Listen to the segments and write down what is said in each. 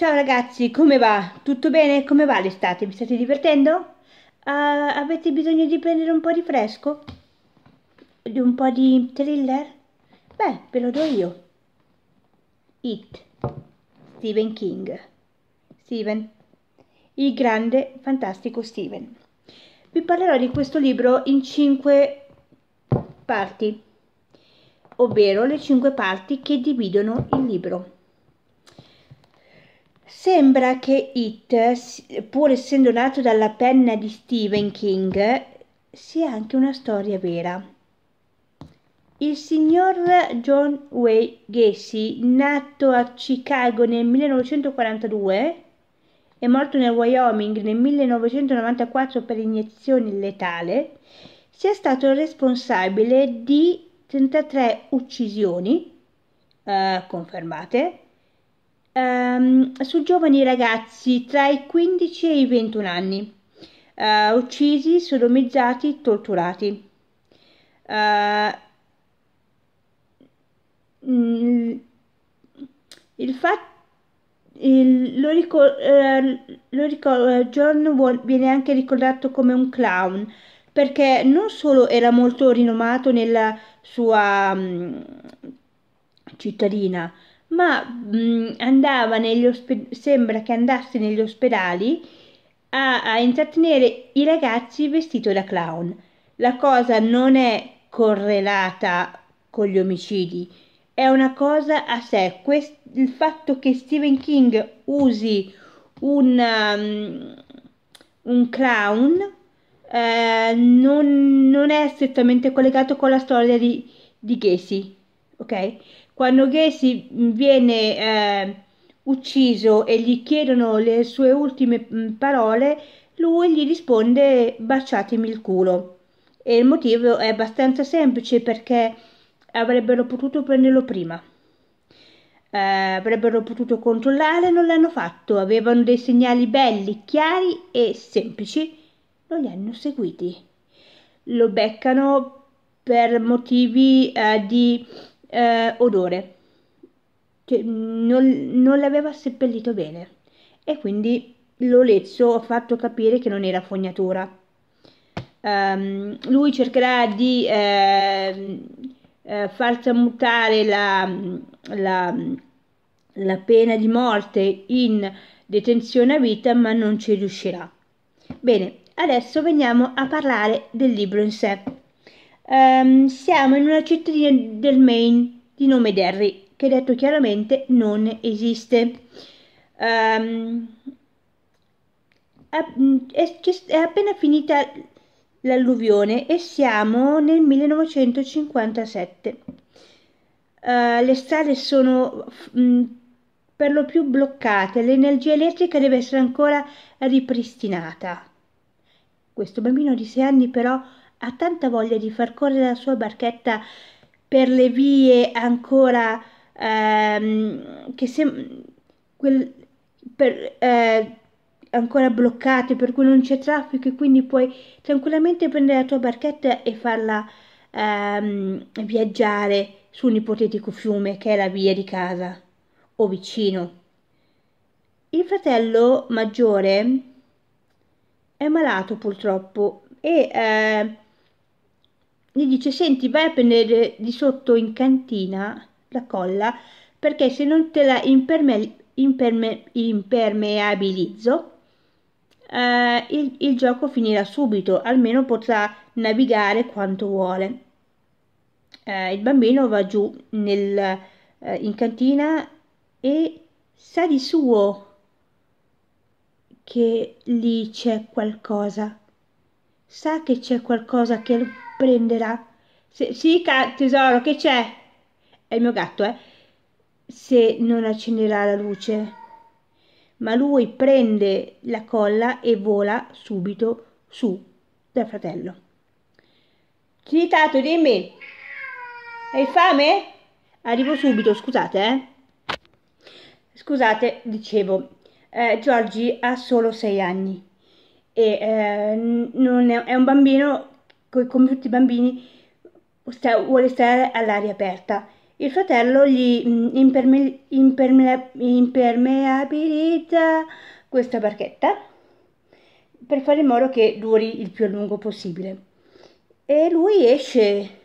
Ciao ragazzi, come va? Tutto bene? Come va l'estate? Vi state divertendo? Uh, avete bisogno di prendere un po' di fresco? Di un po' di thriller? Beh, ve lo do io. It, Stephen King. Stephen, il grande, fantastico Stephen. Vi parlerò di questo libro in cinque parti, ovvero le cinque parti che dividono il libro. Sembra che It, pur essendo nato dalla penna di Stephen King, sia anche una storia vera. Il signor John Way Gacy, nato a Chicago nel 1942 e morto nel Wyoming nel 1994 per iniezione letale, sia stato responsabile di 33 uccisioni eh, confermate ehm, su giovani ragazzi tra i 15 e i 21 anni, eh, uccisi, sodomizzati, torturati. Eh, mm, il fatto il, lo, ricor- eh, lo ricor- eh, John viene anche ricordato come un clown perché non solo era molto rinomato nella sua um, cittadina, ma mh, andava negli ospedali, sembra che andasse negli ospedali a, a intrattenere i ragazzi vestito da clown. La cosa non è correlata con gli omicidi, è una cosa a sé. Quest- il fatto che Stephen King usi un, um, un clown eh, non, non, è strettamente collegato con la storia di, di Gacy, ok? Quando Gacy viene eh, ucciso e gli chiedono le sue ultime mm, parole, lui gli risponde baciatemi il culo. E il motivo è abbastanza semplice perché avrebbero potuto prenderlo prima. Eh, avrebbero potuto controllare, non l'hanno fatto, avevano dei segnali belli, chiari e semplici, non li hanno seguiti. Lo beccano per motivi eh, di eh, odore, cioè, non, non l'aveva seppellito bene e quindi l'olezzo ha fatto capire che non era fognatura. Um, lui cercherà di eh, eh, far tramutare la, la, la, pena di morte in detenzione a vita, ma non ci riuscirà. Bene, adesso veniamo a parlare del libro in sé. Um, siamo in una cittadina del Maine di nome Derry, che detto chiaramente non esiste. Um, è, è appena finita l'alluvione e siamo nel 1957. Uh, eh, le strade sono mh, mm, per lo più bloccate, l'energia elettrica deve essere ancora ripristinata. Questo bambino di 6 anni però ha tanta voglia di far correre la sua barchetta per le vie ancora ehm, che se, quel, per, eh, ancora bloccate per cui non c'è traffico e quindi puoi tranquillamente prendere la tua barchetta e farla ehm, viaggiare su un ipotetico fiume che è la via di casa o vicino. Il fratello maggiore è malato purtroppo e eh, gli dice senti vai a prendere di sotto in cantina la colla perché se non te la imperme, imperme, impermeabilizzo eh, il, il gioco finirà subito almeno potrà navigare quanto vuole eh, il bambino va giù nel, eh, in cantina e sa di suo che lì c'è qualcosa sa che c'è qualcosa che prenderà. Se, sì, tesoro, che c'è? È il mio gatto, eh? Se non accenderà la luce. Ma lui prende la colla e vola subito su dal fratello. Sì, Tato, dimmi. Hai fame? Arrivo subito, scusate, eh? Scusate, dicevo, eh, Giorgi ha solo sei anni e eh, è, è un bambino come tutti i bambini, sta, vuole stare all'aria aperta. Il fratello gli imperme, imperme, impermeabilizza questa barchetta per fare in modo che duri il più a lungo possibile. E lui esce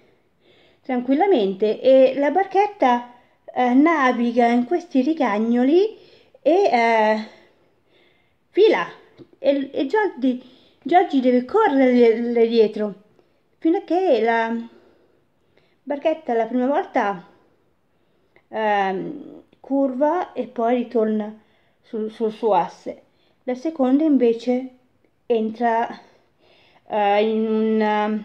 tranquillamente e la barchetta eh, naviga in questi rigagnoli e eh, fila e, e Giorgi, deve correre dietro fino a che la barchetta la prima volta ehm, curva e poi ritorna sul, sul, suo asse la seconda invece entra eh, in, una,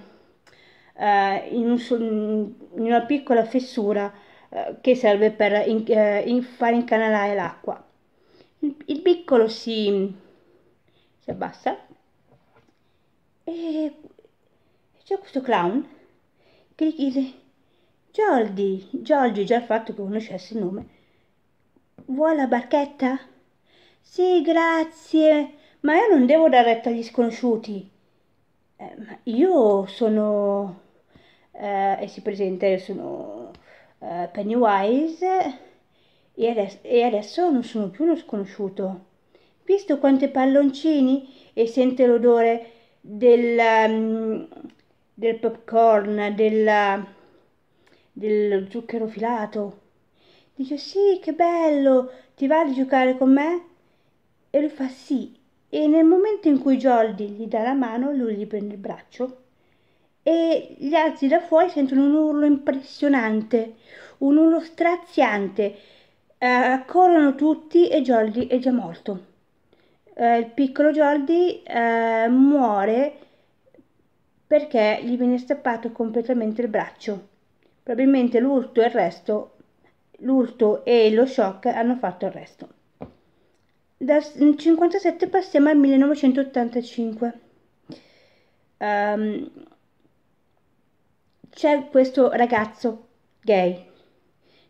eh, in, un, in, una piccola fessura eh, che serve per in, eh, in far incanalare l'acqua il, il piccolo si, si abbassa e c'è questo clown che gli chiese Giordi, Giorgi già il fatto che conoscesse il nome vuoi la barchetta? sì grazie ma io non devo dare retta agli sconosciuti eh, io sono eh, e si presenta io sono eh, Pennywise e adesso, e adesso non sono più uno sconosciuto visto quanti palloncini e sente l'odore del um, del popcorn, della, del zucchero filato. Dice sì, che bello, ti va a giocare con me? E lui fa sì. E nel momento in cui Jordi gli dà la mano, lui gli prende il braccio e gli altri da fuori sentono un urlo impressionante, un urlo straziante. Uh, eh, corrono tutti e Jordi è già morto. Uh, il piccolo Jordi uh, muore perché gli viene stappato completamente il braccio. Probabilmente l'urto e il resto, l'urto e lo shock hanno fatto il resto. Dal 1957 passiamo al 1985. Um, ehm, c'è questo ragazzo gay.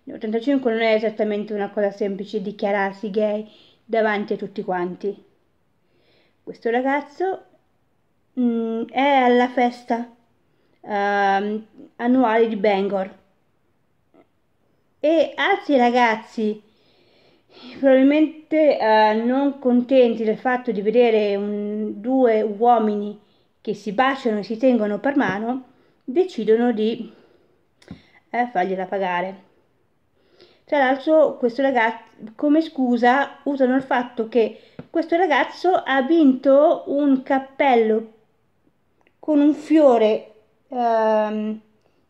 Nel Nell'85 non è esattamente una cosa semplice dichiararsi gay davanti a tutti quanti. Questo ragazzo Mm, è alla festa um, annuale di Bangor e altri ragazzi probabilmente uh, non contenti del fatto di vedere un, due uomini che si baciano e si tengono per mano decidono di eh, fargliela pagare tra l'altro questo ragazzo come scusa usano il fatto che questo ragazzo ha vinto un cappello con un fiore ehm,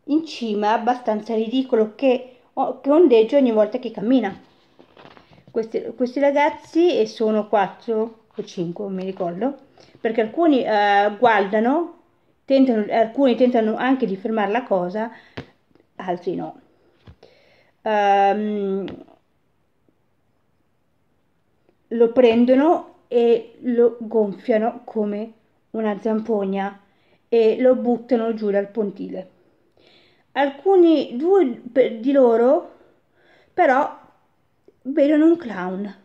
in cima abbastanza ridicolo che, che ondeggia ogni volta che cammina. Questi, questi ragazzi, e sono 4 o 5, non mi ricordo, perché alcuni eh, guardano, tentano, alcuni tentano anche di fermare la cosa, altri no. Um, lo prendono e lo gonfiano come una zampogna e lo buttano giù dal pontile. Alcuni due di loro però vedono un clown.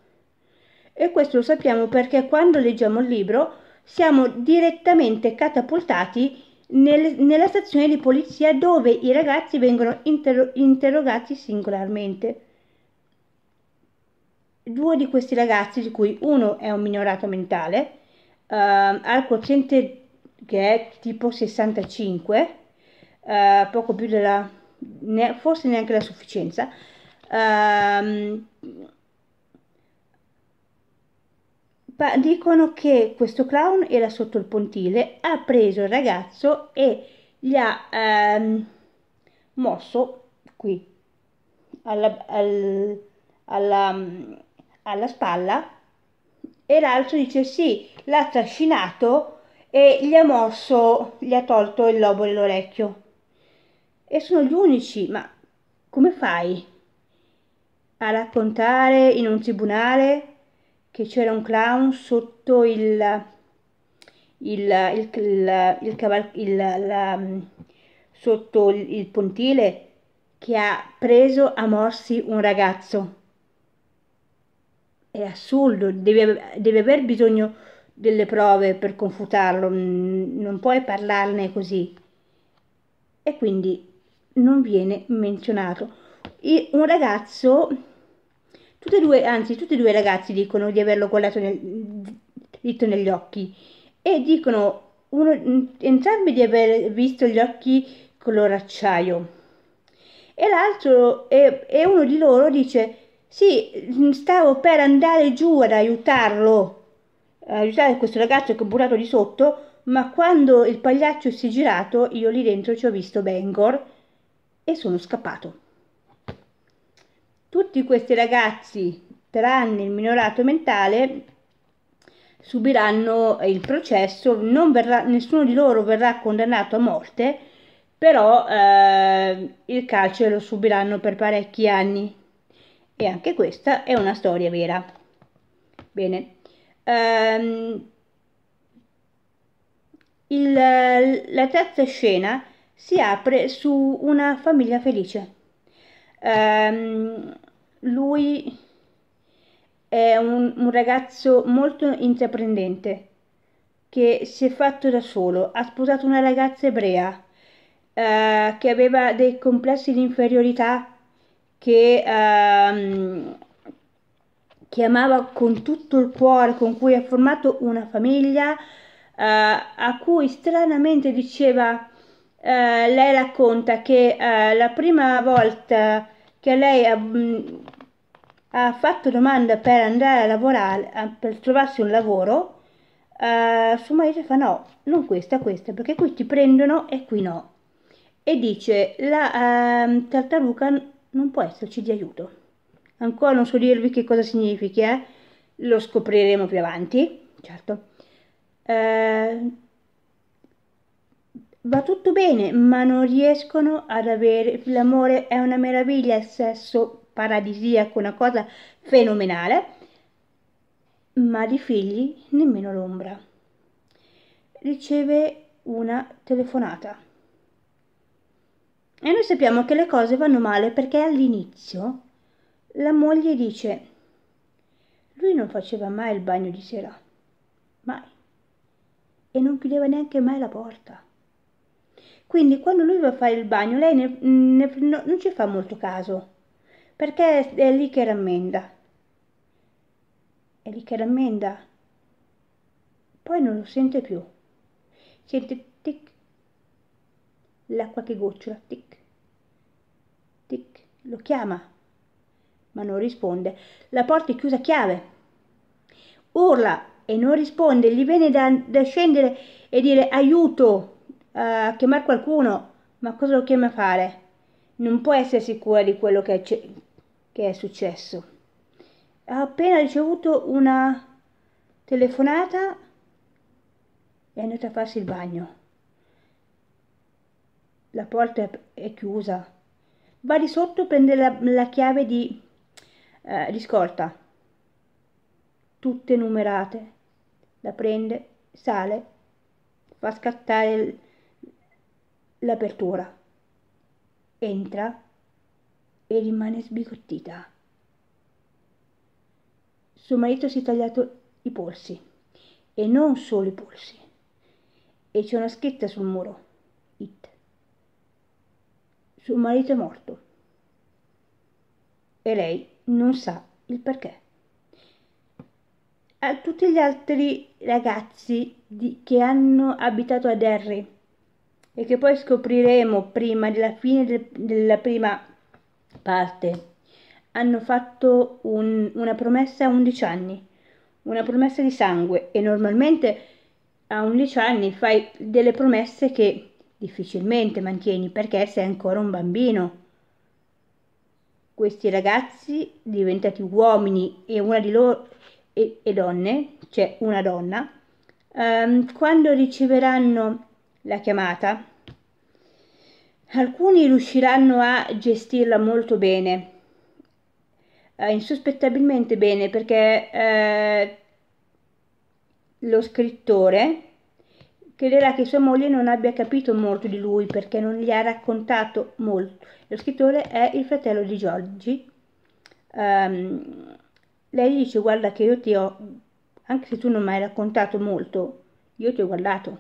E questo lo sappiamo perché quando leggiamo il libro siamo direttamente catapultati nel, nella stazione di polizia dove i ragazzi vengono inter- interrogati singolarmente. Due di questi ragazzi, di cui uno è un minorato mentale, eh, ha il quoziente che è tipo 65 eh, poco più della ne, forse neanche la sufficienza ehm, dicono che questo clown era sotto il pontile ha preso il ragazzo e gli ha ehm, mosso qui alla, al, alla, alla spalla e l'altro dice sì l'ha trascinato e gli ha morso, gli ha tolto il lobo dell'orecchio. E sono gli unici, ma come fai a raccontare in un tribunale che c'era un clown sotto il, il, il, il, il, caval, il la, um, sotto il pontile che ha preso a morsi un ragazzo? È assurdo, deve aver bisogno delle prove per confutarlo, mm, non puoi parlarne così. E quindi non viene menzionato. E un ragazzo, tutti e due, anzi tutti e due i ragazzi dicono di averlo guardato nel, dritto negli occhi e dicono uno, entrambi di aver visto gli occhi color acciaio. E l'altro, e, e uno di loro dice, sì, stavo per andare giù ad aiutarlo eh, aiutare questo ragazzo che ho buttato di sotto, ma quando il pagliaccio si è girato io lì dentro ci ho visto Bangor e sono scappato. Tutti questi ragazzi tranne il minorato mentale subiranno il processo, verrà, nessuno di loro verrà condannato a morte, però eh, il carcere lo subiranno per parecchi anni. E anche questa è una storia vera. Bene, ehm, il, la terza scena si apre su una famiglia felice. Ehm, lui è un, un ragazzo molto intraprendente che si è fatto da solo, ha sposato una ragazza ebrea. Uh, che aveva dei complessi di inferiorità che uh, che amava con tutto il cuore, con cui ha formato una famiglia, eh, a cui stranamente diceva, eh, lei racconta che eh, la prima volta che lei ha, mh, mm, ha, fatto domanda per andare a lavorare, a, per trovarsi un lavoro, eh, suo marito fa no, non questa, questa, perché qui ti prendono e qui no. E dice, la ehm, tartaruga non può esserci di aiuto. Ancora non so dirvi che cosa significhi, eh? lo scopriremo più avanti, certo. Eh, va tutto bene, ma non riescono ad avere... L'amore è una meraviglia, il sesso paradisiaco, una cosa fenomenale, ma di figli nemmeno l'ombra. Riceve una telefonata. E noi sappiamo che le cose vanno male perché all'inizio la moglie dice, lui non faceva mai il bagno di sera, mai, e non chiudeva neanche mai la porta. Quindi quando lui va a fare il bagno, lei ne, ne, no, non ci fa molto caso, perché è, lì che rammenda. È lì che rammenda. Poi non lo sente più. Sente tic, l'acqua che gocciola, tic, tic, lo chiama ma non risponde. La porta è chiusa a chiave. Urla e non risponde. Gli viene da, da scendere e dire aiuto, a uh, eh, chiamare qualcuno. Ma cosa lo chiama a fare? Non può essere sicura di quello che è, che è successo. Ha appena ricevuto una telefonata è andata a farsi il bagno. La porta è chiusa. Va di sotto, prende la, la chiave di eh, di tutte numerate. La prende, sale, fa scattare l'apertura, entra e rimane sbigottita. Suo marito si è tagliato i polsi, e non solo i polsi, e c'è una scritta sul muro, it. Suo marito è morto. E lei non sa il perché. A tutti gli altri ragazzi di, che hanno abitato a Derry e che poi scopriremo prima della fine del, della prima parte, hanno fatto un, una promessa a 11 anni, una promessa di sangue e normalmente a 11 anni fai delle promesse che difficilmente mantieni perché sei ancora un bambino questi ragazzi diventati uomini e una di loro e, e donne, cioè una donna, um, quando riceveranno la chiamata, alcuni riusciranno a gestirla molto bene, uh, eh, insospettabilmente bene, perché uh, lo scrittore crederà che sua moglie non abbia capito molto di lui perché non gli ha raccontato molto. Lo scrittore è il fratello di Giorgi. Um, lei dice guarda che io ti ho, anche se tu non mi hai raccontato molto, io ti ho guardato,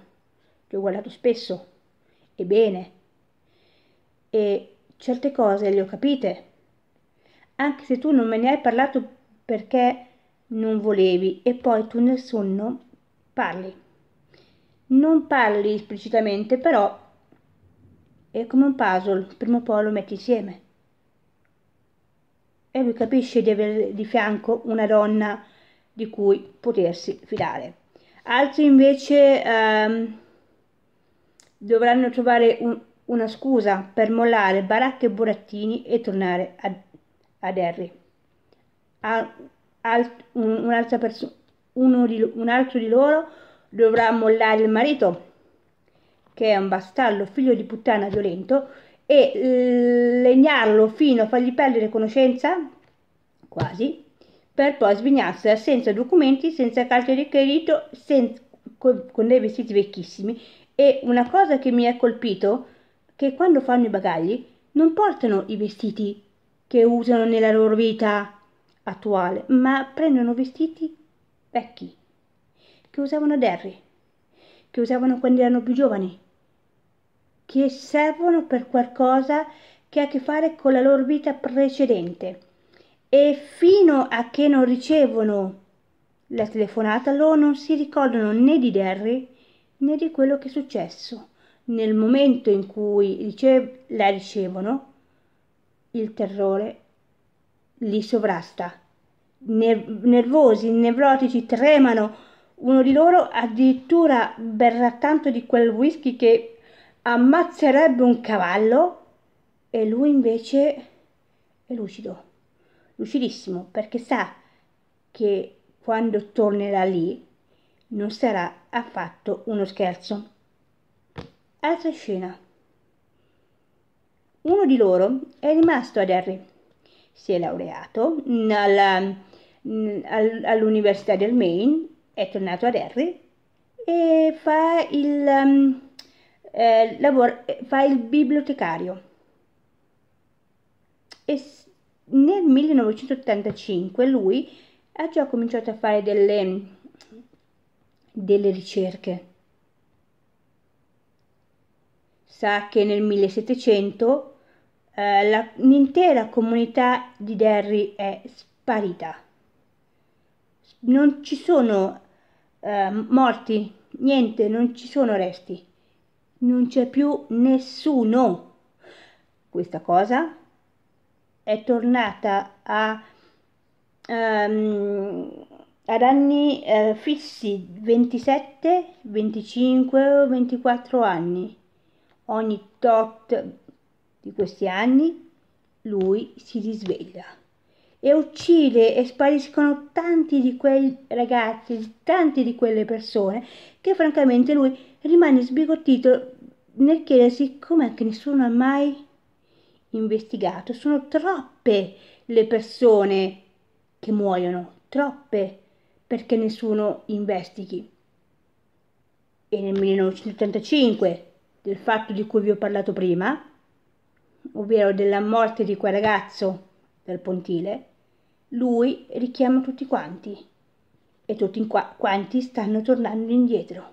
ti ho guardato spesso e bene. E certe cose le ho capite, anche se tu non me ne hai parlato perché non volevi e poi tu nel sonno parli non parli esplicitamente, però è come un puzzle, prima o poi lo metti insieme. E lui capisce di avere di fianco una donna di cui potersi fidare. Altri invece ehm, dovranno trovare un, una scusa per mollare baracche e burattini e tornare ad, ad Harry. A, alt, un, un, perso- uno di, un altro di loro dovrà mollare il marito, che è un bastardo figlio di puttana violento, e eh, legnarlo fino a fargli perdere conoscenza, quasi, per poi svignarsela senza documenti, senza carte di credito, senza, con, con dei vestiti vecchissimi. E una cosa che mi ha colpito, che quando fanno i bagagli, non portano i vestiti che usano nella loro vita attuale, ma prendono vestiti vecchi che usavano Derry, che usavano quando erano più giovani, che servono per qualcosa che ha a che fare con la loro vita precedente. E fino a che non ricevono la telefonata, loro non si ricordano né di Derry né di quello che è successo. Nel momento in cui ricev- la ricevono, il terrore li sovrasta. nervosi, nevrotici, tremano uno di loro addirittura berrà tanto di quel whisky che ammazzerebbe un cavallo e lui invece è lucido, lucidissimo, perché sa che quando tornerà lì non sarà affatto uno scherzo. Altra scena. Uno di loro è rimasto ad Harry. Si è laureato alla, all'Università del Maine è tornato ad Harry e fa il, um, eh, lavoro, fa il bibliotecario. E nel 1985 lui ha già cominciato a fare delle, delle ricerche. Sa che nel 1700 eh, la, l'intera comunità di Derry è sparita. Non ci sono eh, morti, niente, non ci sono resti, non c'è più nessuno. Questa cosa è tornata a, um, ehm, ad anni eh, fissi, 27, 25, 24 anni. Ogni tot di questi anni lui si risveglia e uccide e spariscono tanti di quei ragazzi, tante di quelle persone, che francamente lui rimane sbigottito nel chiedersi com'è che nessuno ha mai investigato. Sono troppe le persone che muoiono, troppe perché nessuno investighi. E nel 1985, del fatto di cui vi ho parlato prima, ovvero della morte di quel ragazzo del pontile, lui richiama tutti quanti e tutti qua- quanti stanno tornando indietro.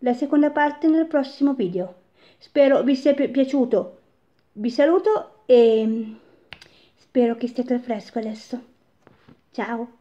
La seconda parte nel prossimo video. Spero vi sia pi- piaciuto. Vi saluto e mm, spero che stiate al fresco adesso. Ciao!